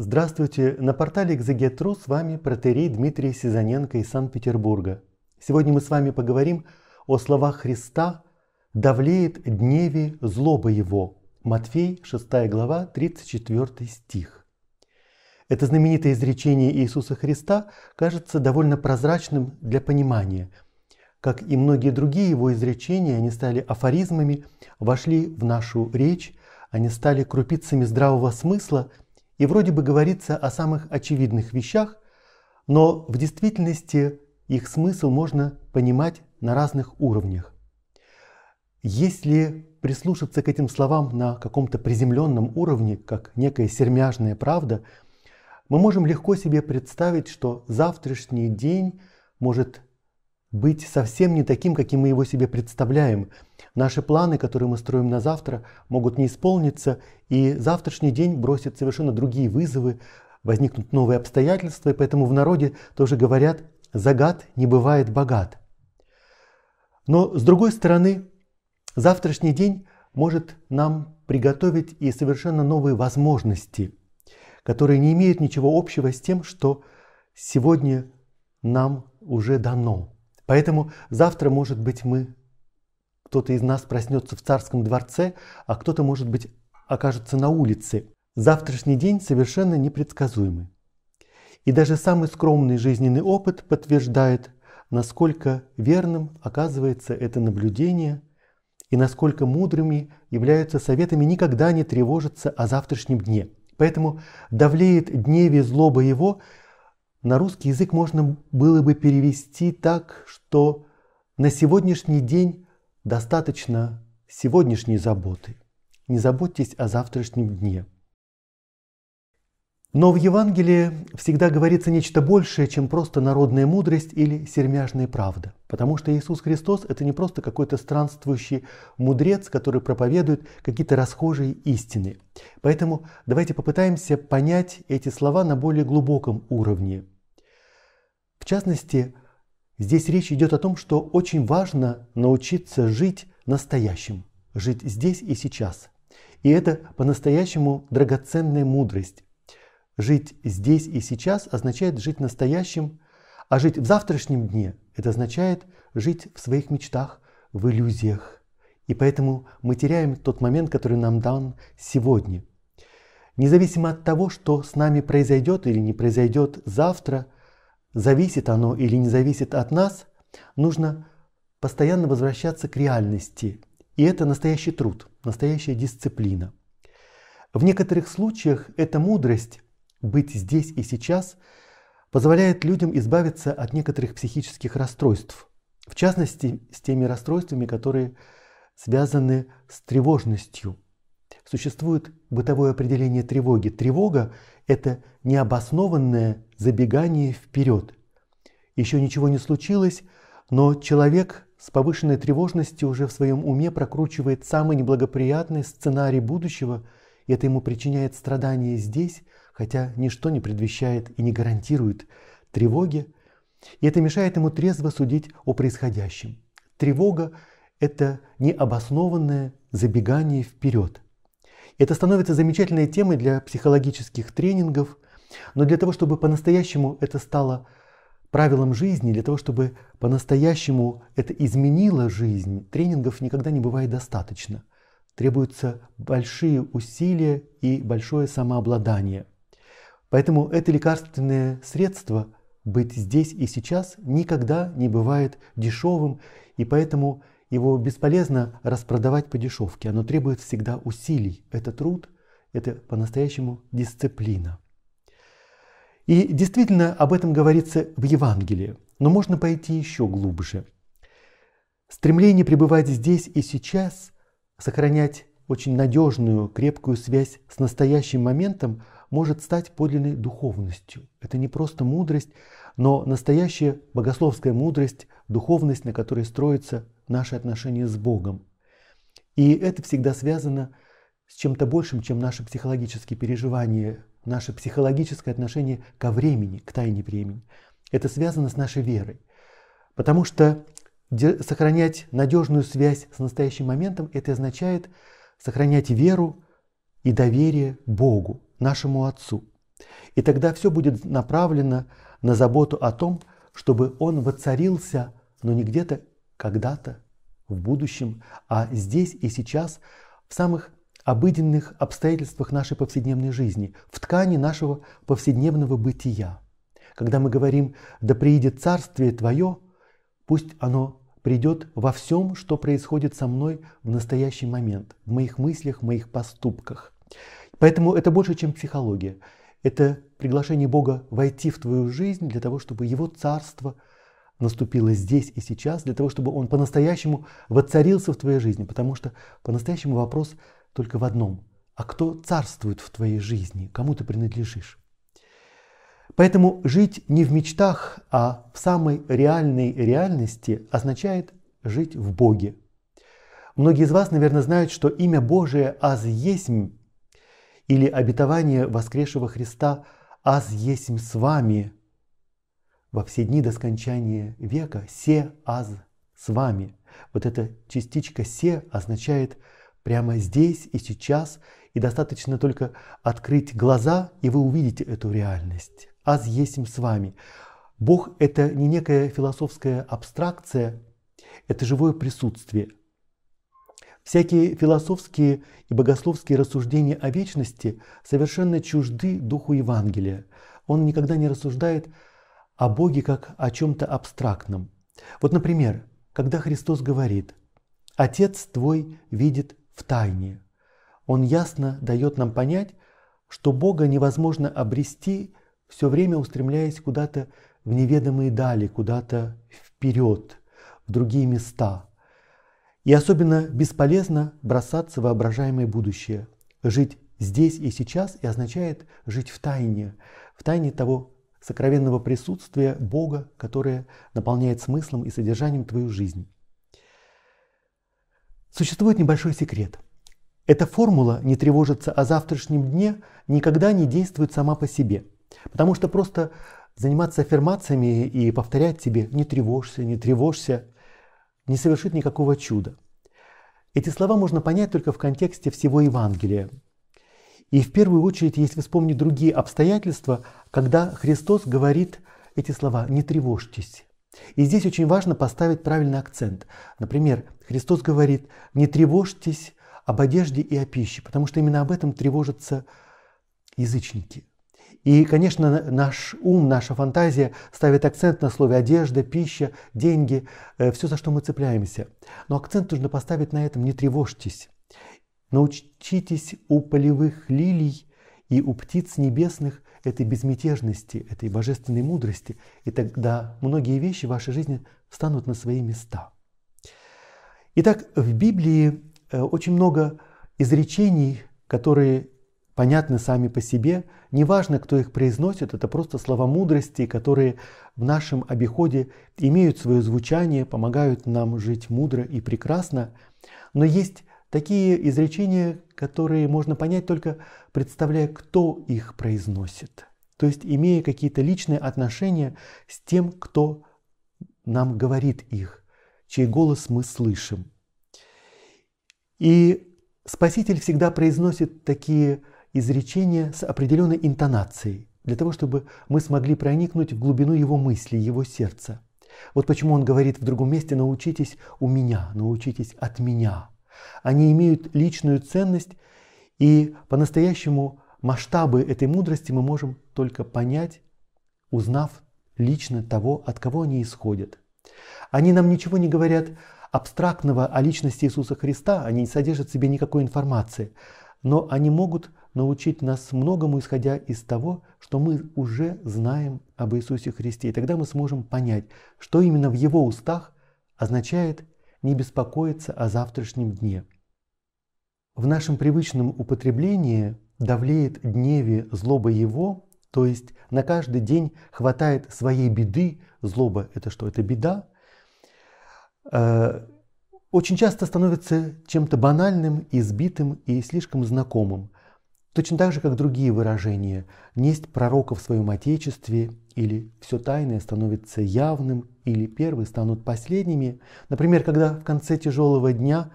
Здравствуйте! На портале Exeget.ru с вами протерей Дмитрий Сизаненко из Санкт-Петербурга. Сегодня мы с вами поговорим о словах Христа «давлеет дневе злоба его» Матфей 6 глава 34 стих. Это знаменитое изречение Иисуса Христа кажется довольно прозрачным для понимания. Как и многие другие его изречения, они стали афоризмами, вошли в нашу речь, они стали крупицами здравого смысла – и вроде бы говорится о самых очевидных вещах, но в действительности их смысл можно понимать на разных уровнях. Если прислушаться к этим словам на каком-то приземленном уровне, как некая сермяжная правда, мы можем легко себе представить, что завтрашний день может быть совсем не таким, каким мы его себе представляем. Наши планы, которые мы строим на завтра, могут не исполниться, и завтрашний день бросит совершенно другие вызовы, возникнут новые обстоятельства, и поэтому в народе тоже говорят «загад не бывает богат». Но, с другой стороны, завтрашний день может нам приготовить и совершенно новые возможности, которые не имеют ничего общего с тем, что сегодня нам уже дано. Поэтому завтра, может быть, мы, кто-то из нас проснется в царском дворце, а кто-то, может быть, окажется на улице. Завтрашний день совершенно непредсказуемый. И даже самый скромный жизненный опыт подтверждает, насколько верным оказывается это наблюдение и насколько мудрыми являются советами никогда не тревожиться о завтрашнем дне. Поэтому давлеет дневе злоба его – на русский язык можно было бы перевести так, что на сегодняшний день достаточно сегодняшней заботы. Не заботьтесь о завтрашнем дне. Но в Евангелии всегда говорится нечто большее, чем просто народная мудрость или сермяжная правда. Потому что Иисус Христос – это не просто какой-то странствующий мудрец, который проповедует какие-то расхожие истины – Поэтому давайте попытаемся понять эти слова на более глубоком уровне. В частности, здесь речь идет о том, что очень важно научиться жить настоящим, жить здесь и сейчас. И это по-настоящему драгоценная мудрость. Жить здесь и сейчас означает жить настоящим, а жить в завтрашнем дне – это означает жить в своих мечтах, в иллюзиях. И поэтому мы теряем тот момент, который нам дан сегодня. Независимо от того, что с нами произойдет или не произойдет завтра, зависит оно или не зависит от нас, нужно постоянно возвращаться к реальности. И это настоящий труд, настоящая дисциплина. В некоторых случаях эта мудрость быть здесь и сейчас позволяет людям избавиться от некоторых психических расстройств, в частности с теми расстройствами, которые связаны с тревожностью. Существует бытовое определение тревоги. Тревога – это необоснованное забегание вперед. Еще ничего не случилось, но человек с повышенной тревожностью уже в своем уме прокручивает самый неблагоприятный сценарий будущего, и это ему причиняет страдания здесь, хотя ничто не предвещает и не гарантирует тревоги, и это мешает ему трезво судить о происходящем. Тревога это необоснованное забегание вперед. Это становится замечательной темой для психологических тренингов, но для того, чтобы по-настоящему это стало правилом жизни, для того, чтобы по-настоящему это изменило жизнь, тренингов никогда не бывает достаточно. Требуются большие усилия и большое самообладание. Поэтому это лекарственное средство быть здесь и сейчас никогда не бывает дешевым, и поэтому его бесполезно распродавать по дешевке, оно требует всегда усилий. Это труд, это по-настоящему дисциплина. И действительно об этом говорится в Евангелии, но можно пойти еще глубже. Стремление пребывать здесь и сейчас, сохранять очень надежную, крепкую связь с настоящим моментом может стать подлинной духовностью. Это не просто мудрость, но настоящая богословская мудрость, духовность, на которой строится наши отношения с Богом. И это всегда связано с чем-то большим, чем наши психологические переживания, наше психологическое отношение ко времени, к тайне времени. Это связано с нашей верой. Потому что сохранять надежную связь с настоящим моментом, это означает сохранять веру и доверие Богу, нашему Отцу. И тогда все будет направлено на заботу о том, чтобы Он воцарился, но не где-то когда-то, в будущем, а здесь и сейчас, в самых обыденных обстоятельствах нашей повседневной жизни, в ткани нашего повседневного бытия. Когда мы говорим «да приидет Царствие Твое», пусть оно придет во всем, что происходит со мной в настоящий момент, в моих мыслях, в моих поступках. Поэтому это больше, чем психология. Это приглашение Бога войти в твою жизнь для того, чтобы Его Царство – наступило здесь и сейчас, для того, чтобы он по-настоящему воцарился в твоей жизни. Потому что по-настоящему вопрос только в одном. А кто царствует в твоей жизни? Кому ты принадлежишь? Поэтому жить не в мечтах, а в самой реальной реальности означает жить в Боге. Многие из вас, наверное, знают, что имя Божие «Аз есмь» или обетование воскресшего Христа «Аз есмь с вами» во все дни до скончания века се аз с вами. Вот эта частичка се означает прямо здесь и сейчас, и достаточно только открыть глаза, и вы увидите эту реальность. Аз есим с вами. Бог – это не некая философская абстракция, это живое присутствие. Всякие философские и богословские рассуждения о вечности совершенно чужды духу Евангелия. Он никогда не рассуждает – о Боге как о чем-то абстрактном. Вот, например, когда Христос говорит «Отец твой видит в тайне», он ясно дает нам понять, что Бога невозможно обрести, все время устремляясь куда-то в неведомые дали, куда-то вперед, в другие места. И особенно бесполезно бросаться в воображаемое будущее. Жить здесь и сейчас и означает жить в тайне, в тайне того, сокровенного присутствия Бога, которое наполняет смыслом и содержанием твою жизнь. Существует небольшой секрет. Эта формула «не тревожиться о завтрашнем дне» никогда не действует сама по себе, потому что просто заниматься аффирмациями и повторять себе «не тревожься, не тревожься» не совершит никакого чуда. Эти слова можно понять только в контексте всего Евангелия, и в первую очередь, если вспомнить другие обстоятельства, когда Христос говорит эти слова «не тревожьтесь». И здесь очень важно поставить правильный акцент. Например, Христос говорит «не тревожьтесь об одежде и о пище», потому что именно об этом тревожатся язычники. И, конечно, наш ум, наша фантазия ставит акцент на слове одежда, пища, деньги, э, все, за что мы цепляемся. Но акцент нужно поставить на этом «не тревожьтесь». Научитесь у полевых лилий и у птиц небесных этой безмятежности, этой божественной мудрости, и тогда многие вещи в вашей жизни встанут на свои места. Итак, в Библии э, очень много изречений, которые понятны сами по себе. Неважно, кто их произносит, это просто слова мудрости, которые в нашем обиходе имеют свое звучание, помогают нам жить мудро и прекрасно. Но есть Такие изречения, которые можно понять только представляя, кто их произносит, то есть имея какие-то личные отношения с тем, кто нам говорит их, чей голос мы слышим. И Спаситель всегда произносит такие изречения с определенной интонацией, для того, чтобы мы смогли проникнуть в глубину его мысли, его сердца. Вот почему он говорит в другом месте «научитесь у меня, научитесь от меня». Они имеют личную ценность, и по-настоящему масштабы этой мудрости мы можем только понять, узнав лично того, от кого они исходят. Они нам ничего не говорят абстрактного о личности Иисуса Христа, они не содержат в себе никакой информации, но они могут научить нас многому, исходя из того, что мы уже знаем об Иисусе Христе. И тогда мы сможем понять, что именно в Его устах означает не беспокоиться о завтрашнем дне. В нашем привычном употреблении давлеет дневе злоба его, то есть на каждый день хватает своей беды, злоба это что, это беда, э, очень часто становится чем-то банальным, избитым и слишком знакомым. Точно так же, как другие выражения «несть пророка в своем отечестве» или «все тайное становится явным» или «первые станут последними». Например, когда в конце тяжелого дня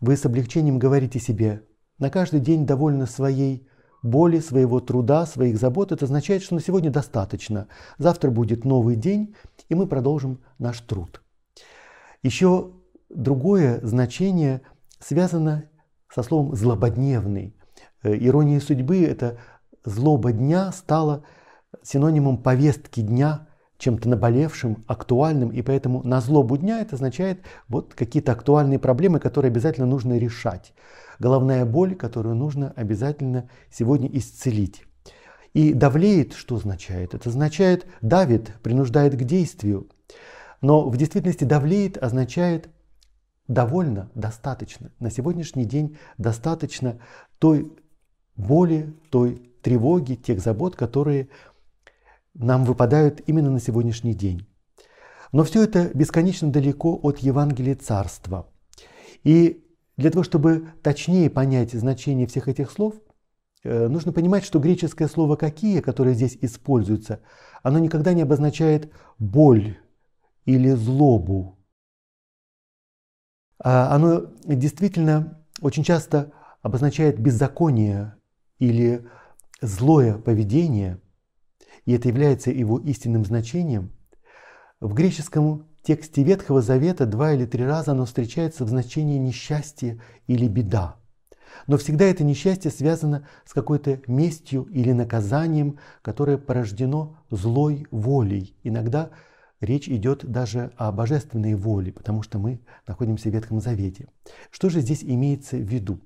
вы с облегчением говорите себе «на каждый день довольно своей боли, своего труда, своих забот». Это означает, что на сегодня достаточно. Завтра будет новый день, и мы продолжим наш труд. Еще другое значение связано со словом «злободневный». Э, Иронией судьбы это злоба дня стала синонимом повестки дня, чем-то наболевшим, актуальным, и поэтому на злобу дня это означает вот какие-то актуальные проблемы, которые обязательно нужно решать. Головная боль, которую нужно обязательно сегодня исцелить. И давлеет, что означает? Это означает давит, принуждает к действию. Но в действительности давлеет означает довольно, достаточно. На сегодняшний день достаточно той боли, той тревоги, тех забот, которые нам выпадают именно на сегодняшний день. Но все это бесконечно далеко от Евангелия Царства. И для того, чтобы точнее понять значение всех этих слов, э, нужно понимать, что греческое слово «какие», которое здесь используется, оно никогда не обозначает боль или злобу. А оно действительно очень часто обозначает беззаконие или злое поведение, и это является его истинным значением, в греческом тексте Ветхого Завета два или три раза оно встречается в значении несчастья или беда. Но всегда это несчастье связано с какой-то местью или наказанием, которое порождено злой волей. Иногда речь идет даже о божественной воле, потому что мы находимся в Ветхом Завете. Что же здесь имеется в виду?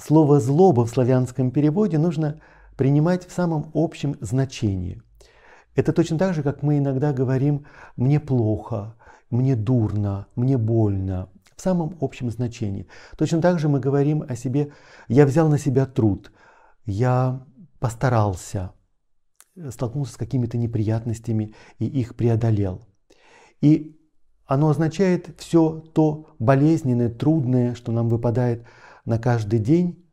Слово «злоба» в славянском переводе нужно принимать в самом общем значении. Это точно так же, как мы иногда говорим «мне плохо», «мне дурно», «мне больно», в самом общем значении. Точно так же мы говорим о себе «я взял на себя труд», «я постарался», э, столкнулся с какими-то неприятностями и их преодолел. И оно означает все то болезненное, трудное, что нам выпадает на каждый день.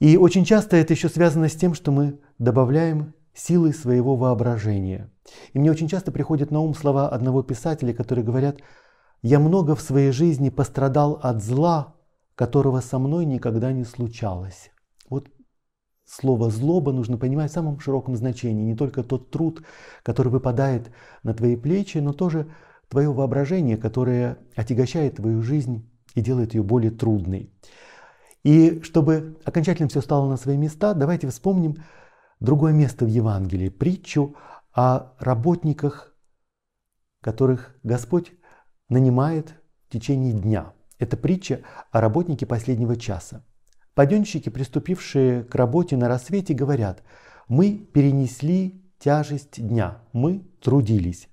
И очень часто это еще связано с тем, что мы добавляем силы своего воображения. И мне очень часто приходят на ум слова одного писателя, которые говорят, «Я много в своей жизни пострадал от зла, которого со мной никогда не случалось». Вот слово «злоба» нужно понимать в самом широком значении, не только тот труд, который выпадает на твои плечи, но тоже твое воображение, которое отягощает твою жизнь и делает ее более трудной. И чтобы окончательно все стало на свои места, давайте вспомним другое место в Евангелии, притчу о работниках, которых Господь нанимает в течение дня. Это притча о работнике последнего часа. Паденщики, приступившие к работе на рассвете, говорят, мы перенесли тяжесть дня, мы трудились.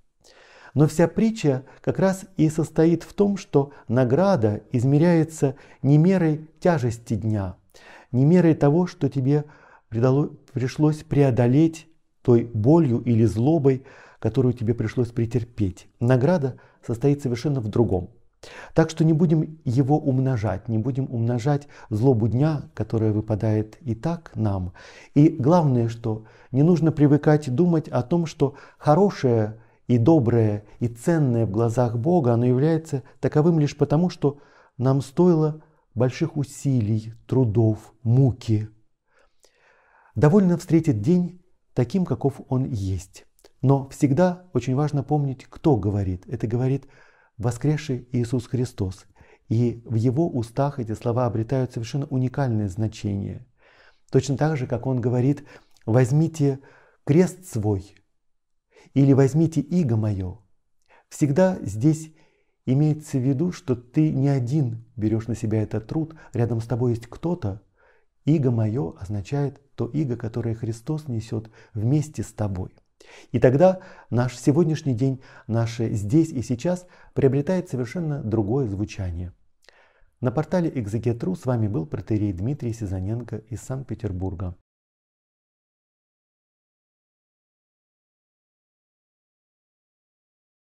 Но вся притча как раз и состоит в том, что награда измеряется не мерой тяжести дня, не мерой того, что тебе пришлось преодолеть той болью или злобой, которую тебе пришлось претерпеть. Награда состоит совершенно в другом. Так что не будем его умножать, не будем умножать злобу дня, которая выпадает и так нам. И главное, что не нужно привыкать думать о том, что хорошее – и доброе, и ценное в глазах Бога, оно является таковым лишь потому, что нам стоило больших усилий, трудов, муки. Довольно встретить день таким, каков он есть. Но всегда очень важно помнить, кто говорит. Это говорит воскресший Иисус Христос. И в его устах эти слова обретают совершенно уникальное значение. Точно так же, как он говорит, возьмите крест свой или возьмите иго мое. Всегда здесь имеется в виду, что ты не один берешь на себя этот труд, рядом с тобой есть кто-то. Иго мое означает то иго, которое Христос несет вместе с тобой. И тогда наш сегодняшний день, наше здесь и сейчас приобретает совершенно другое звучание. На портале Экзегетру с вами был протерей Дмитрий Сизаненко из Санкт-Петербурга.